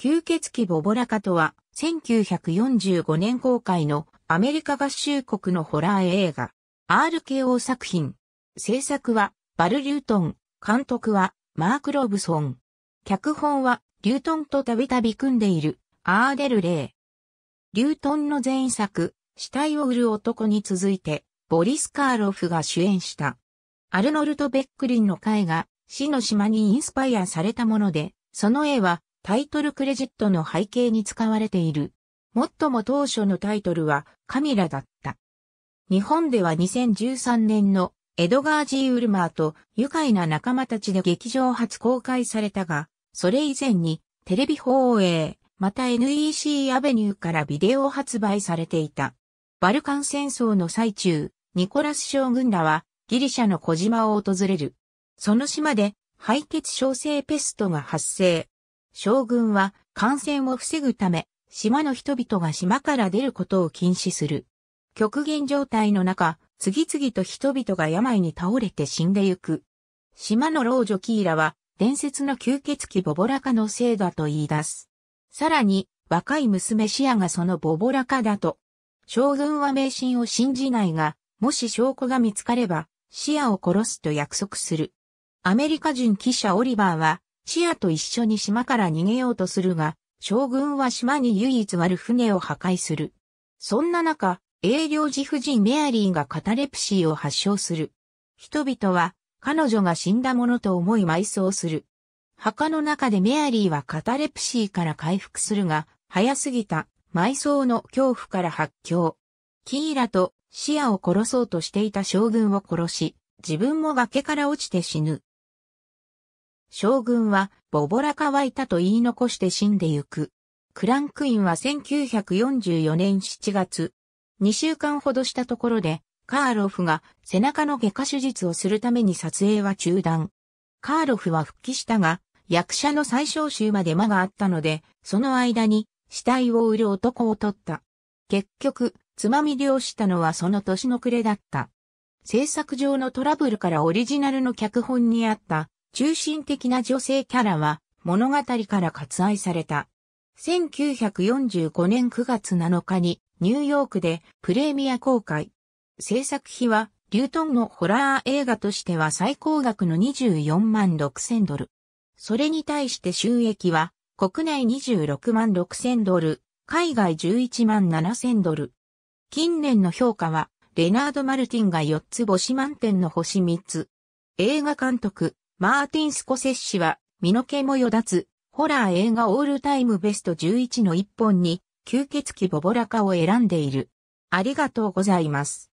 吸血鬼ボボラカとは、1945年公開のアメリカ合衆国のホラー映画、RKO 作品。制作は、バル・リュートン、監督は、マーク・ロブソン。脚本は、リュートンとたびたび組んでいる、アーデル・レイ。リュートンの前作、死体を売る男に続いて、ボリス・カーロフが主演した。アルノルト・ベックリンの絵画、死の島にインスパイアされたもので、その絵はタイトルクレジットの背景に使われている。もっとも当初のタイトルはカミラだった。日本では2013年のエドガー・ジー・ウルマーと愉快な仲間たちで劇場初公開されたが、それ以前にテレビ放映、また NEC アベニューからビデオ発売されていた。バルカン戦争の最中、ニコラス将軍らはギリシャの小島を訪れる。その島で敗血症性ペストが発生。将軍は感染を防ぐため、島の人々が島から出ることを禁止する。極限状態の中、次々と人々が病に倒れて死んでゆく。島の老女キーラは、伝説の吸血鬼ボボラカのせいだと言い出す。さらに、若い娘シアがそのボボラカだと。将軍は迷信を信じないが、もし証拠が見つかれば、シアを殺すと約束する。アメリカ人記者オリバーは、シアと一緒に島から逃げようとするが、将軍は島に唯一ある船を破壊する。そんな中、営領寺夫人メアリーがカタレプシーを発症する。人々は彼女が死んだものと思い埋葬する。墓の中でメアリーはカタレプシーから回復するが、早すぎた埋葬の恐怖から発狂。キーラとシアを殺そうとしていた将軍を殺し、自分も崖から落ちて死ぬ。将軍はボボラ乾いたと言い残して死んでゆく。クランクインは1944年7月、2週間ほどしたところで、カーロフが背中の外科手術をするために撮影は中断。カーロフは復帰したが、役者の最小集まで間があったので、その間に死体を売る男を取った。結局、つまみ漁したのはその年の暮れだった。制作上のトラブルからオリジナルの脚本にあった中心的な女性キャラは物語から割愛された。1945年9月7日にニューヨークでプレミア公開。制作費はリュートンのホラー映画としては最高額の24万6千ドル。それに対して収益は国内26万6千ドル、海外11万7千ドル。近年の評価はレナード・マルティンが4つ星満点の星3つ。映画監督、マーティン・スコセッシは、身の毛もよだつ、ホラー映画オールタイムベスト11の一本に、吸血鬼ボボラカを選んでいる。ありがとうございます。